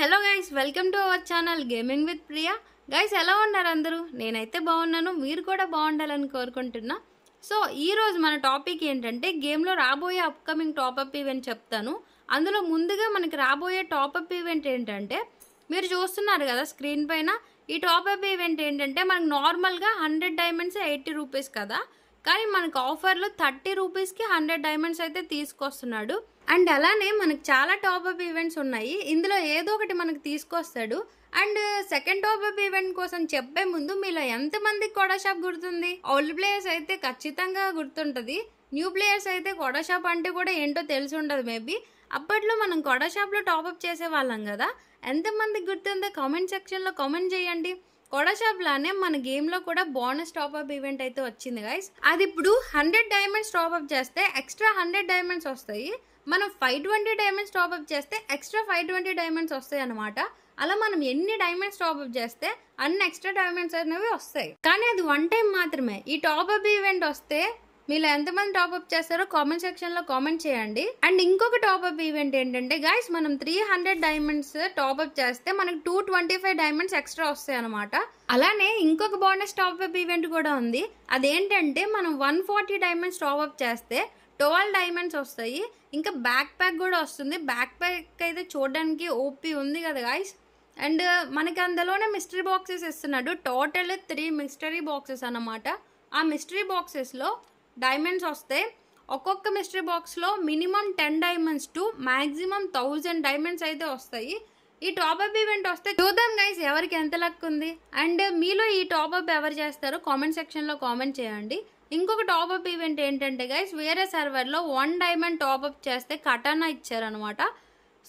hello guys welcome to our channel gaming with Priya guys ఎలా ఉన్నారు అందరూ నేనైతే బాగున్నాను మీరు కూడా బాగుండాలని కోరుకుంటున్నా సో ఈరోజు మన టాపిక్ ఏంటంటే గేమ్లో రాబోయే అప్కమింగ్ టాపప్ ఈవెంట్ చెప్తాను అందులో ముందుగా మనకి రాబోయే టాపప్ ఈవెంట్ ఏంటంటే మీరు చూస్తున్నారు కదా స్క్రీన్ పైన ఈ టాపప్ ఈవెంట్ ఏంటంటే మనకు నార్మల్గా హండ్రెడ్ డైమండ్స్ ఎయిటీ రూపీస్ కదా కానీ మనకు ఆఫర్లో థర్టీ రూపీస్కి హండ్రెడ్ డైమండ్స్ అయితే తీసుకొస్తున్నాడు అండ్ అలానే మనకు చాలా టాప్ అప్ ఈవెంట్స్ ఉన్నాయి ఇందులో ఏదో ఒకటి మనకు తీసుకొస్తాడు and second top up event కోసం చెప్పే ముందు మీలో ఎంతమంది కోడా షాప్ గుర్తుంది ఓల్డ్ ప్లేయర్స్ అయితే ఖచ్చితంగా గుర్తుంటుంది న్యూ ప్లేయర్స్ అయితే కోడా షాప్ అంటే కూడా ఏంటో తెలిసి ఉండదు మేబీ అప్పట్లో మనం కోడా షాప్లో టాప్ అప్ చేసేవాళ్ళం కదా ఎంతమందికి గుర్తుందో కామెంట్ సెక్షన్లో కామెంట్ చేయండి షాప్ లానే మన గేమ్లో కూడా బోనస్ టాప్అప్ ఈవెంట్ అయితే వచ్చింది గైస్ అది ఇప్పుడు హండ్రెడ్ డైమండ్స్ టాప్అప్ చేస్తే ఎక్స్ట్రా హండ్రెడ్ డైమండ్స్ వస్తాయి మనం ఫైవ్ ట్వంటీ డైమండ్స్ టాప్అప్ చేస్తే ఎక్స్ట్రా ఫైవ్ ట్వంటీ డైమండ్స్ వస్తాయి అనమాట అలా మనం ఎన్ని డైమండ్స్ టాప్అప్ చేస్తే అన్ని ఎక్స్ట్రా డైమండ్స్ అనేవి వస్తాయి కానీ అది వన్ టైం మాత్రమే ఈ టాప్అప్ ఈవెంట్ వస్తే మీలో ఎంతమంది టాప్అప్ చేస్తారో కామెంట్ సెక్షన్లో కామెంట్ చేయండి అండ్ ఇంకొక టాపప్ ఈవెంట్ ఏంటంటే గైస్ మనం త్రీ హండ్రెడ్ డైమండ్స్ టాప్అప్ చేస్తే మనకు two twenty five diamonds extra వస్తాయి అనమాట అలానే ఇంకొక బోనస్ టాపప్ ఈవెంట్ కూడా ఉంది అదేంటంటే మనం వన్ ఫార్టీ డైమండ్స్ టాప్అప్ చేస్తే టువల్ డైమండ్స్ వస్తాయి ఇంకా బ్యాక్ ప్యాక్ కూడా వస్తుంది బ్యాక్ ప్యాక్ అయితే చూడడానికి ఓపీ ఉంది కదా గాయస్ అండ్ మనకి అందులోనే మిస్టరీ బాక్సెస్ ఇస్తున్నాడు టోటల్ త్రీ మిస్టరీ బాక్సెస్ అన్నమాట ఆ మిస్టరీ బాక్సెస్లో డైమండ్స్ వస్తే ఒక్కొక్క మిస్టరీ బాక్స్లో minimum ten diamonds to maximum thousand diamonds అయితే వస్తాయి ఈ టాపప్ ఈవెంట్ వస్తే చూద్దాం గైస్ ఎవరికి ఎంత లక్ ఉంది అండ్ మీలో ఈ టాపప్ ఎవరు చేస్తారో కామెంట్ సెక్షన్లో కామెంట్ చేయండి ఇంకొక టాపప్ ఈవెంట్ ఏంటంటే గైస్ వేరే సర్వర్లో వన్ డైమండ్ టాపప్ చేస్తే కటానా ఇచ్చారనమాట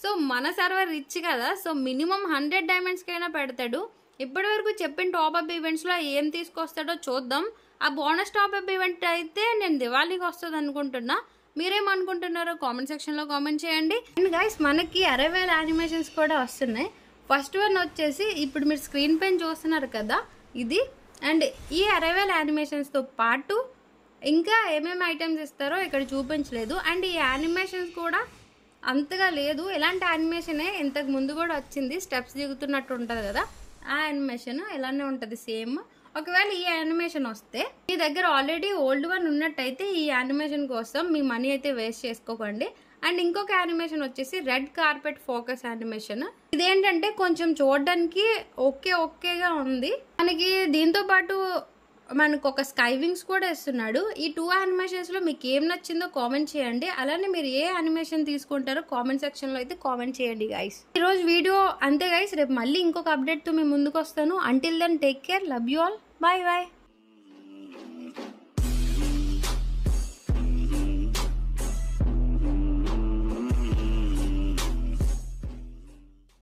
సో మన సర్వర్ రిచ్ కదా సో మినిమం హండ్రెడ్ డైమండ్స్కైనా పెడతాడు ఇప్పటివరకు చెప్పిన టాపప్ ఈవెంట్స్లో ఏం తీసుకొస్తాడో చూద్దాం ఆ బోనస్ అప్ ఈవెంట్ అయితే నేను దివాళీకి వస్తుంది అనుకుంటున్నా మీరేమనుకుంటున్నారో కామెంట్ సెక్షన్లో కామెంట్ చేయండి అండ్ గైస్ మనకి అరవై వేల యానిమేషన్స్ కూడా వస్తున్నాయి ఫస్ట్ వన్ వచ్చేసి ఇప్పుడు మీరు స్క్రీన్ పైన చూస్తున్నారు కదా ఇది అండ్ ఈ అరవై వేల యానిమేషన్స్తో పాటు ఇంకా ఏమేమి ఐటమ్స్ ఇస్తారో ఇక్కడ చూపించలేదు అండ్ ఈ యానిమేషన్స్ కూడా అంతగా లేదు ఇలాంటి యానిమేషనే ఇంతకు ముందు కూడా వచ్చింది స్టెప్స్ దిగుతున్నట్టు ఉంటుంది కదా ఆ యానిమేషన్ ఇలానే ఉంటుంది సేమ్ ఒకవేళ ఈ యానిమేషన్ వస్తే మీ దగ్గర ఆల్రెడీ ఓల్డ్ వన్ ఉన్నట్టయితే ఈ యానిమేషన్ కోసం మీ మనీ అయితే వేస్ట్ చేసుకోకండి అండ్ ఇంకొక యానిమేషన్ వచ్చేసి రెడ్ కార్పెట్ ఫోకస్ యానిమేషన్ ఇదేంటంటే కొంచెం చూడడానికి ఓకే ఓకేగా ఉంది మనకి దీంతో పాటు మనకు ఒక స్కై వింగ్స్ కూడా ఇస్తున్నాడు ఈ టూ యానిమేషన్స్లో మీకు ఏం నచ్చిందో కామెంట్ చేయండి అలానే మీరు ఏ యానిమేషన్ తీసుకుంటారో కామెంట్ సెక్షన్లో అయితే కామెంట్ చేయండి గైస్ ఈరోజు వీడియో అంతే గైస్ రేపు మళ్ళీ ఇంకొక అప్డేట్తో మేము ముందుకు వస్తాను until then take care love you all bye bye